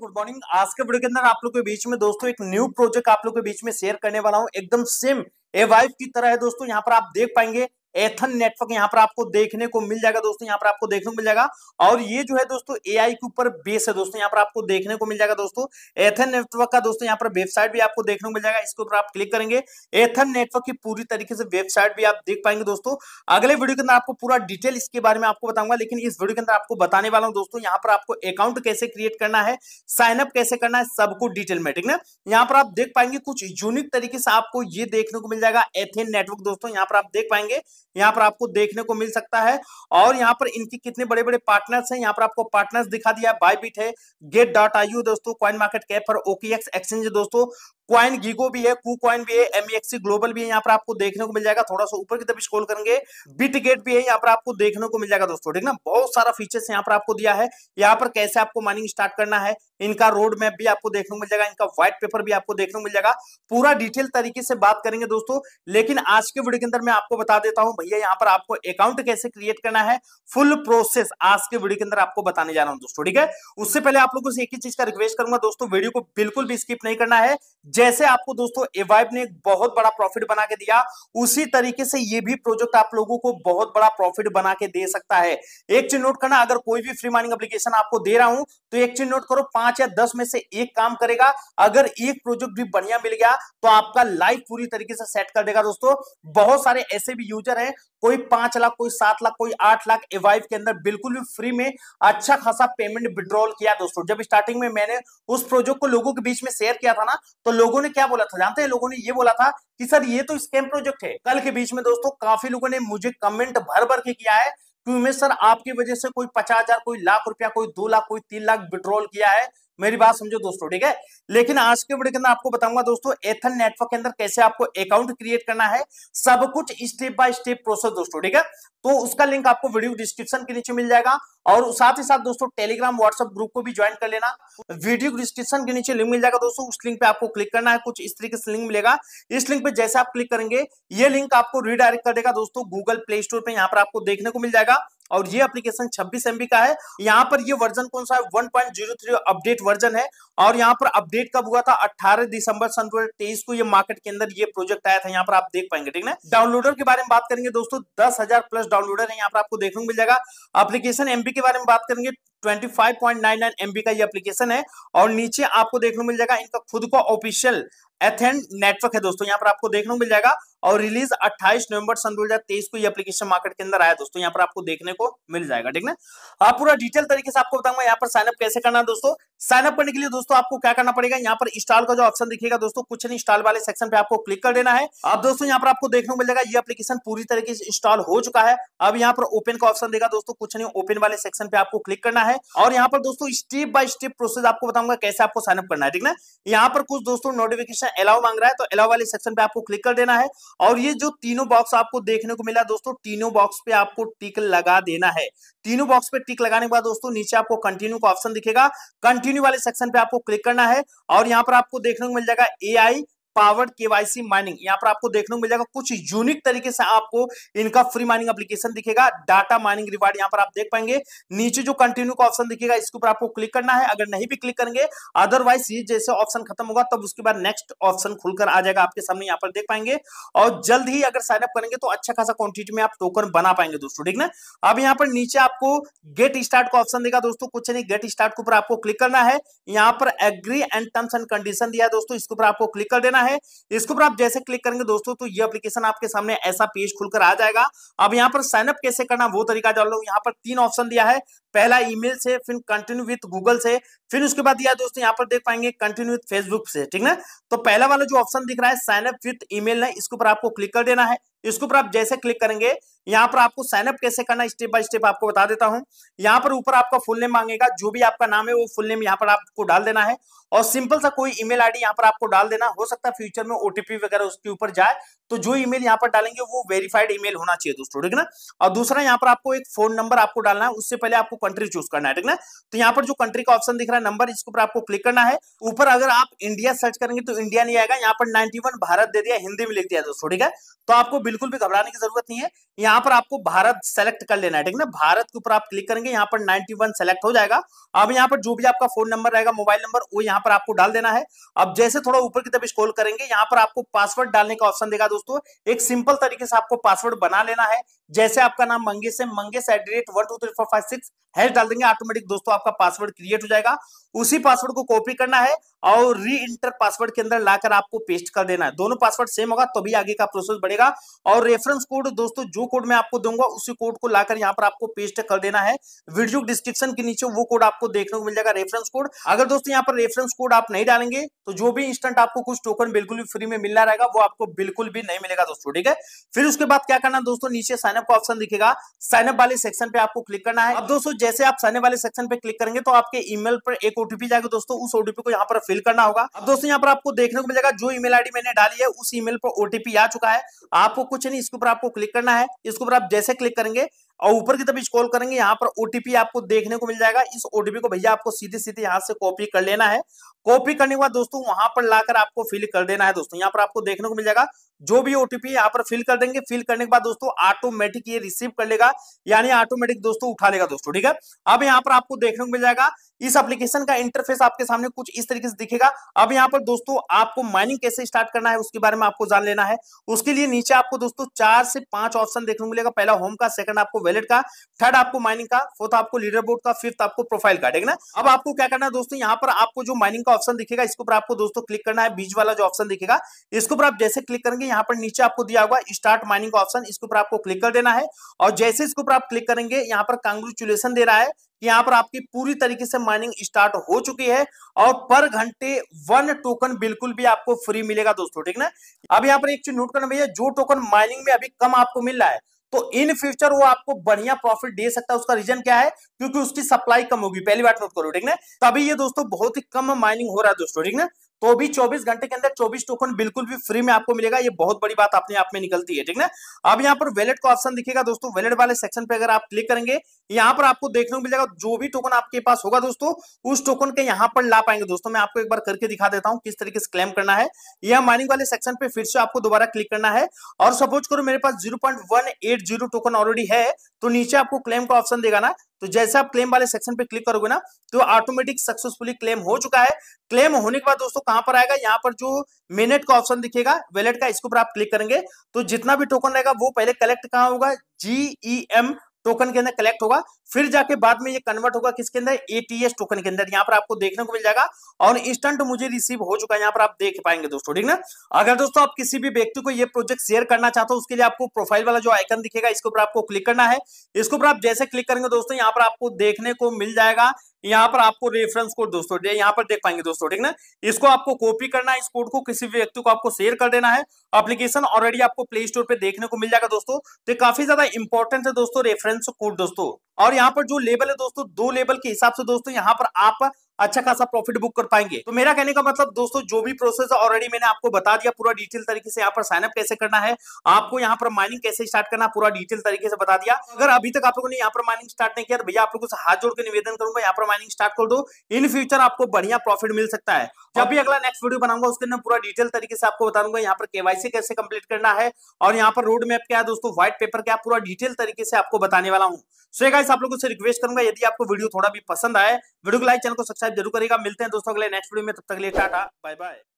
good morning आज के video के अंदर आप लोग के बीच में दोस्तों एक न्यू प्रोजेक्ट आप लोग के बीच में शेयर करने वाला हूँ एकदम सेम ए वाइफ की तरह है दोस्तों यहाँ पर आप देख पाएंगे एथन नेटवर्क यहाँ पर आपको देखने को मिल जाएगा दोस्तों यहाँ पर आपको देखने को मिल जाएगा और ये जो है दोस्तों एआई के ऊपर बेस है दोस्तों यहाँ पर आपको देखने को मिल जाएगा दोस्तों एथन नेटवर्क का दोस्तों यहाँ पर वेबसाइट भी आपको देखने को मिल जाएगा इसके ऊपर आप क्लिक करेंगे एथन नेटवर्क की पूरी तरीके से वेबसाइट भी आप देख पाएंगे दोस्तों अगले वीडियो के अंदर आपको पूरा डिटेल इसके बारे में आपको बताऊंगा लेकिन इस वीडियो के अंदर आपको बताने वाला हूँ दोस्तों यहाँ पर आपको अकाउंट कैसे क्रिएट करना है साइनअप कैसे करना है सबको डिटेल में ठीक ना यहाँ पर आप देख पाएंगे कुछ यूनिक तरीके से आपको ये देखने को मिल जाएगा एथेन नेटवर्क दोस्तों यहाँ पर आप देख पाएंगे यहाँ पर आपको देखने को मिल सकता है और यहाँ पर इनके कितने बड़े बड़े पार्टनर्स हैं यहाँ पर आपको पार्टनर्स दिखा दिया है बायबिट है गेट डॉट आई दोस्तों क्वाइन मार्केट कैप और ओकेएक्स एक्सचेंज दोस्तों क्वाइन गीगो भी है कू क्वाइन भी है एमएक्सी ग्लोबल e भी है यहाँ पर आपको देखने को मिल जाएगा थोड़ा सा ऊपर की तरफ स्क्रॉल करेंगे बिटगेट भी है यहाँ पर आपको देखने को मिल जाएगा दोस्तों ठीक ना बहुत सारा फीचर्स यहाँ पर आपको दिया है यहाँ पर कैसे आपको माइनिंग स्टार्ट करना है इनका रोड मैप भी आपको देखने को मिल जाएगा इनका व्हाइट पेपर भी आपको देखने को मिल जाएगा पूरा डिटेल तरीके से बात करेंगे दोस्तों लेकिन आज के वीडियो के अंदर मैं आपको बता देता हूँ भैया यहाँ पर आपको अकाउंट कैसे क्रिएट करना है फुल प्रोसेस आज के वीडियो के अंदर आपको बताने जा रहा हूँ दोस्तों ठीक है उससे पहले आप लोगों से एक ही चीज का रिक्वेस्ट करूंगा दोस्तों वीडियो को बिल्कुल भी स्किप नहीं करना है जैसे आपको दोस्तों एवाइब ने एक बहुत बड़ा प्रॉफिट बना के दिया उसी तरीके से ये भी प्रोजेक्ट आप लोगों को बहुत बड़ा प्रॉफिट बना के दे सकता है एक चीज नोट करना अगर कोई भी फ्री माइनिंग एप्लीकेशन आपको दे रहा हूं तो एक चीज नोट करो पांच या दस में से एक काम करेगा अगर एक प्रोजेक्ट भी बढ़िया मिल गया तो आपका लाइफ पूरी तरीके से सेट कर देगा दोस्तों बहुत सारे ऐसे भी यूजर हैं कोई पांच लाख कोई सात लाख कोई आठ लाख एवाइव के अंदर बिल्कुल भी फ्री में अच्छा खासा पेमेंट विड्रॉल किया दोस्तों जब स्टार्टिंग में मैंने उस प्रोजेक्ट को लोगों के बीच में शेयर किया था ना तो लोगों ने क्या बोला था जानते हैं लोगों ने ये बोला था कि सर ये तो स्कैम प्रोजेक्ट है कल के बीच में दोस्तों काफी लोगों ने मुझे कमेंट भर भर के किया है क्यों उमेश सर आपकी वजह से कोई पचास हजार कोई लाख रुपया कोई दो लाख कोई तीन लाख विड्रॉल किया है मेरी बात समझो दोस्तों ठीक है लेकिन आज के वीडियो के अंदर आपको बताऊंगा दोस्तों एथन नेटवर्क के अंदर कैसे आपको अकाउंट क्रिएट करना है सब कुछ स्टेप बाय स्टेप प्रोसेस दोस्तों ठीक है तो उसका लिंक आपको वीडियो डिस्क्रिप्शन के नीचे मिल जाएगा और साथ ही साथ दोस्तों टेलीग्राम व्हाट्सएप ग्रुप को भी ज्वाइन कर लेना वीडियो डिस्क्रिप्शन के नीचे लिंक मिल जाएगा दोस्तों उस लिंक पे आपको क्लिक करना है कुछ इस तरीके से लिंक मिलेगा इस लिंक पे जैसे आप क्लिक करेंगे ये लिंक आपको रीडायरेक्ट कर देगा दोस्तों गूगल प्ले स्टोर पर यहाँ पर आपको देखने को मिल जाएगा और ये एप्लीकेशन 26 एमबी का है यहाँ पर ये वर्जन कौन सा है 1.03 अपडेट वर्जन है और यहाँ पर अपडेट कब हुआ था 18 दिसंबर सन दो को ये मार्केट के अंदर ये प्रोजेक्ट आया था यहाँ पर आप देख पाएंगे ठीक है डाउनलोडर के बारे में बात करेंगे दोस्तों दस प्लस डाउनलोडर है यहाँ पर आपको देखने को मिल जाएगा अपलीकेशन एमबी के बारे में बात करेंगे 25.99 एमबी का ये एप्लीकेशन है और नीचे आपको देखने को मिल जाएगा इनका खुद का ऑफिशियल एथेन नेटवर्क है दोस्तों यहाँ पर आपको देखने को मिल जाएगा और रिलीज 28 नवंबर सन 2023 को ये एप्लीकेशन मार्केट के अंदर आया दोस्तों यहाँ पर आपको देखने को मिल जाएगा ठीक है आप पूरा डिटेल तरीके से आपको बताऊंगा यहाँ पर साइनअप कैसे करना है दोस्तों साइनअप करने के लिए दोस्तों आपको क्या करना पड़ेगा यहाँ पर इंस्टॉल का जो ऑप्शन दिखेगा दोस्तों कुछ नहीं इंस्टॉल वाले सेक्शन पे आपको क्लिक कर देना है अब दोस्तों यहाँ पर आपको देखने को मिल जाएगा ये अपलीकेशन पूरी तरीके से इंस्टॉल हो चुका है अब यहाँ पर ओपन का ऑप्शन देगा दोस्तों कुछ नहीं ओपन वाले सेक्शन पे आपको क्लिक करना है और यहाँ पर दोस्तों स्टेप बाय स्टेप प्रोसेस आपको बताऊंगा कैसे आपको साइनअप करना है ठीक है यहाँ पर कुछ दोस्तों नोटिफिकेशन अलाउ मांग रहा है तो अलाउ वाले सेक्शन पे आपको क्लिक कर देना है और ये जो तीनों बॉक्स आपको देखने को मिला दोस्तों तीनों बॉक्स पे आपको टिक लगा देना है तीनों बॉक्स पे टिक लगाने के बाद दोस्तों नीचे आपको कंटिन्यू का ऑप्शन दिखेगा कंटिन्यू वाले सेक्शन पे आपको क्लिक करना है और यहाँ पर आपको देखने को मिल जाएगा ए पावर्ड केवाईसी माइनिंग यहाँ पर आपको देखने को मिल जाएगा कुछ यूनिक तरीके से आपको इनका फ्री माइनिंग एप्लीकेशन दिखेगा डाटा माइनिंग रिवार्ड यहाँ पर आप देख पाएंगे नीचे जो कंटिन्यू का ऑप्शन दिखेगा इसके ऊपर आपको क्लिक करना है अगर नहीं भी क्लिक करेंगे अदरवाइज ये जैसे ऑप्शन खत्म होगा तब उसके बाद नेक्स्ट ऑप्शन खुलकर आ जाएगा आपके सामने यहाँ पर देख पाएंगे और जल्द ही अगर साइन अप करेंगे तो अच्छा खासा क्वांटिटी में आप टोकन बना पाएंगे दोस्तों ठीक ना अब यहाँ पर नीचे आपको गेट स्टार्ट का ऑप्शन देगा दोस्तों कुछ नहीं गेट स्टार्ट के ऊपर आपको क्लिक करना है यहाँ पर agree and terms and condition दिया है दोस्तों इसके ऊपर आपको क्लिक कर देना करना है इसके ऊपर आप जैसे क्लिक करेंगे दोस्तों तो ये एप्लीकेशन आपके सामने ऐसा पेज खुलकर आ जाएगा अब यहाँ पर साइनअप कैसे करना वो तरीका जान लो यहाँ पर तीन ऑप्शन दिया है पहला ईमेल से फिर कंटिन्यू विथ गूगल से फिर उसके बाद दिया दोस्तों यहाँ पर देख पाएंगे कंटिन्यू विथ फेसबुक से ठीक ना तो पहला वाला जो ऑप्शन दिख रहा है साइनअप विथ ईमेल है इसके ऊपर आपको क्लिक कर देना है इसके ऊपर आप जैसे क्लिक करेंगे यहाँ पर आपको साइनअप कैसे करना स्टेप बाय स्टेप आपको बता देता हूं यहाँ पर ऊपर आपका फुल नेम मांगेगा जो भी आपका नाम है वो फुल नेम यहाँ पर आपको डाल देना है और सिंपल सा कोई ईमेल आईडी यहाँ पर आपको डाल देना हो सकता है फ्यूचर में ओटीपी वगैरह उसके ऊपर जाए तो जो ईमेल यहां पर डालेंगे वो वेरीफाइड ईमेल होना चाहिए दोस्तों ठीक ना और दूसरा यहाँ पर आपको एक फोन नंबर आपको डालना है उससे पहले आपको कंट्री चूज करना है ठीक ना तो यहाँ पर जो कंट्री का ऑप्शन दिख रहा है नंबर इसके ऊपर आपको क्लिक करना है ऊपर अगर आप इंडिया सर्च करेंगे तो इंडिया नहीं आएगा यहाँ पर नाइनटी भारत दे दिया हिंदी में लिख दिया दोस्तों ठीक है तो आपको बिल्कुल भी घबराने की जरूरत नहीं है यहाँ पर आपको भारत सेलेक्ट कर लेना है ठीक है ना भारत के ऊपर आप क्लिक करेंगे यहाँ पर 91 सेलेक्ट हो जाएगा अब यहाँ पर जो भी आपका फोन नंबर रहेगा मोबाइल नंबर वो यहाँ पर आपको डाल देना है अब जैसे थोड़ा ऊपर की तरफ स्कोल करेंगे यहाँ पर आपको पासवर्ड डालने का ऑप्शन देगा दोस्तों एक सिंपल तरीके से आपको पासवर्ड बना लेना है जैसे आपका नाम मंगेश है Mangesh at the rate one two three four five six hash डाल देंगे ऑटोमेटिक दोस्तों आपका पासवर्ड क्रिएट हो जाएगा उसी पासवर्ड को कॉपी करना है और री इंटर पासवर्ड के अंदर लाकर आपको पेस्ट कर देना है दोनों पासवर्ड सेम होगा तभी तो आगे का प्रोसेस बढ़ेगा और रेफरेंस कोड दोस्तों जो कोड मैं आपको दूंगा उसी कोड को लाकर यहाँ पर आपको पेस्ट कर देना है वीडियो डिस्क्रिप्शन के नीचे वो कोड आपको देखने को मिल जाएगा रेफरेंस कोड अगर दोस्तों यहाँ पर रेफरेंस कोड आप नहीं डालेंगे तो जो भी इंस्टेंट आपको कुछ टोकन बिल्कुल भी फ्री में मिलना रहेगा वो आपको बिल्कुल भी नहीं मिलेगा दोस्तों ठीक है फिर उसके बाद क्या करना दोस्तों नीचे साइन साइनअप का ऑप्शन दिखेगा साइनअप वाले सेक्शन पे आपको क्लिक करना है अब दोस्तों जैसे आप साइनअप वाले सेक्शन पे क्लिक करेंगे तो आपके ईमेल पर एक ओटीपी जाएगा दोस्तों उस ओटीपी को यहाँ पर फिल करना होगा अब दोस्तों यहाँ पर आपको देखने को मिलेगा जो ईमेल आईडी मैंने डाली है उस ईमेल पर ओटीपी आ चुका है आपको कुछ नहीं इसके ऊपर आपको क्लिक करना है इसके ऊपर आप जैसे क्लिक करेंगे और ऊपर की तभी स्क्रॉल करेंगे यहाँ पर ओटीपी आपको देखने को मिल जाएगा इस ओटीपी को भैया आपको सीधे सीधे यहाँ से कॉपी कर लेना है कॉपी करने के बाद दोस्तों वहां पर लाकर आपको फिल कर देना है दोस्तों यहाँ पर आपको देखने को मिल जाएगा जो भी ओटीपी यहाँ पर फिल कर देंगे फिल करने के बाद दोस्तों ऑटोमेटिक ये रिसीव कर लेगा यानी ऑटोमेटिक दोस्तों उठा लेगा दोस्तों ठीक है अब यहाँ पर आपको देखने को मिल जाएगा इस एप्लीकेशन का इंटरफेस आपके सामने कुछ इस तरीके से दिखेगा अब यहाँ पर दोस्तों आपको माइनिंग कैसे स्टार्ट करना है उसके बारे में आपको जान लेना है उसके लिए नीचे आपको दोस्तों चार से पांच ऑप्शन देखने को मिलेगा पहला होम का सेकंड आपको वैलेट का थर्ड आपको माइनिंग का फोर्थ आपको लीडर बोर्ड का फिफ्थ आपको प्रोफाइल का ठीक है ना अब आपको क्या करना है दोस्तों यहाँ पर आपको जो माइनिंग का ऑप्शन दिखेगा इसके ऊपर आपको दोस्तों क्लिक करना है बीच वाला जो ऑप्शन दिखेगा इसके ऊपर आप जैसे क्लिक करेंगे यहाँ पर नीचे आपको दिया हुआ स्टार्ट माइनिंग का ऑप्शन इसके ऊपर आपको क्लिक कर देना है और जैसे इसके ऊपर आप क्लिक करेंगे यहाँ पर कांग्रेचुलेशन दे रहा है कि यहाँ पर आपकी पूरी तरीके से माइनिंग स्टार्ट हो चुकी है और पर घंटे वन टोकन बिल्कुल भी आपको फ्री मिलेगा दोस्तों ठीक ना अब यहाँ पर एक चीज नोट करना भैया जो टोकन माइनिंग में अभी कम आपको मिल रहा है तो इन फ्यूचर वो आपको बढ़िया प्रॉफिट दे सकता है उसका रीजन क्या है क्योंकि उसकी सप्लाई कम होगी पहली बात नोट करो ठीक ना तभी ये दोस्तों बहुत ही कम माइनिंग हो रहा है दोस्तों ठीक ना तो भी 24 घंटे के अंदर 24 टोकन बिल्कुल भी फ्री में आपको मिलेगा ये बहुत बड़ी बात अपने आप में निकलती है ठीक ना अब यहाँ पर वैलेट का ऑप्शन दिखेगा दोस्तों वैलेट वाले सेक्शन पे अगर आप क्लिक करेंगे यहां पर आपको देखने को मिल जाएगा जो भी टोकन आपके पास होगा दोस्तों उस टोकन के यहां पर ला पाएंगे दोस्तों मैं आपको एक बार करके दिखा देता हूं किस तरीके से क्लेम करना है यह माइनिंग वाले सेक्शन पे फिर से आपको दोबारा क्लिक करना है और सपोज करो मेरे पास जीरो टोकन ऑलरेडी है तो नीचे आपको क्लेम का ऑप्शन देगा ना तो जैसे आप क्लेम वाले सेक्शन पे क्लिक करोगे ना तो ऑटोमेटिक सक्सेसफुली क्लेम हो चुका है क्लेम होने के बाद दोस्तों कहां पर आएगा यहां पर जो मिनट का ऑप्शन दिखेगा वेलेट का इसके ऊपर आप क्लिक करेंगे तो जितना भी टोकन रहेगा वो पहले कलेक्ट कहां होगा जीईएम टोकन के अंदर कलेक्ट होगा फिर जाके बाद में ये कन्वर्ट होगा किसके अंदर एटीएस टोकन के अंदर यहाँ पर आपको देखने को मिल जाएगा और इंस्टेंट मुझे रिसीव हो चुका है यहाँ पर आप देख पाएंगे दोस्तों ठीक ना अगर दोस्तों आप किसी भी व्यक्ति को ये प्रोजेक्ट शेयर करना चाहते हो उसके लिए आपको प्रोफाइल वाला जो आइकन दिखेगा इसके ऊपर आपको क्लिक करना है इसके ऊपर आप जैसे क्लिक करेंगे दोस्तों यहाँ पर आपको देखने को मिल जाएगा यहाँ पर आपको रेफरेंस कोड दोस्तों यहाँ पर देख पाएंगे दोस्तों ठीक ना इसको आपको कॉपी करना है इस कोड को किसी व्यक्ति को आपको शेयर कर देना है एप्लीकेशन ऑलरेडी आपको प्ले स्टोर पर देखने को मिल जाएगा दोस्तों तो काफी ज्यादा इंपॉर्टेंट है दोस्तों रेफरेंस कोड दोस्तों और यहाँ पर जो लेवल है दोस्तों दो लेवल के हिसाब से दोस्तों यहाँ पर आप अच्छा खासा प्रॉफिट बुक कर पाएंगे तो मेरा कहने का मतलब दोस्तों जो भी प्रोसेस ऑलरेडी मैंने आपको बता दिया पूरा डिटेल तरीके से यहाँ पर साइनअप कैसे करना है आपको यहाँ पर माइनिंग कैसे स्टार्ट करना पूरा डिटेल तरीके से बता दिया अगर अभी तक आप लोगों ने यहाँ पर माइनिंग स्टार्ट नहीं किया तो भैया आप लोगों से हाथ जोड़ के निवेदन करूंगा यहाँ पर माइनिंग स्टार्ट कर दो इन फ्यूचर आपको बढ़िया प्रॉफिट मिल सकता है जब भी अगला नेक्स्ट वीडियो बनाऊंगा उसके अंदर पूरा डिटेल तरीके से आपको बता दूंगा यहाँ पर केवाईसी कैसे कंप्लीट करना है और यहाँ पर रोड मैप क्या है दोस्तों व्हाइट पेपर क्या पूरा डिटेल तरीके से आपको बताने वाला हूँ सो गाइस गाइस आप लोगों से रिक्वेस्ट करूंगा यदि आपको वीडियो थोड़ा भी पसंद आए वीडियो को लाइक चैनल को सब्सक्राइब जरूर करेगा मिलते हैं दोस्तों अगले नेक्स्ट वीडियो में तब तक लिए टाटा बाय बाय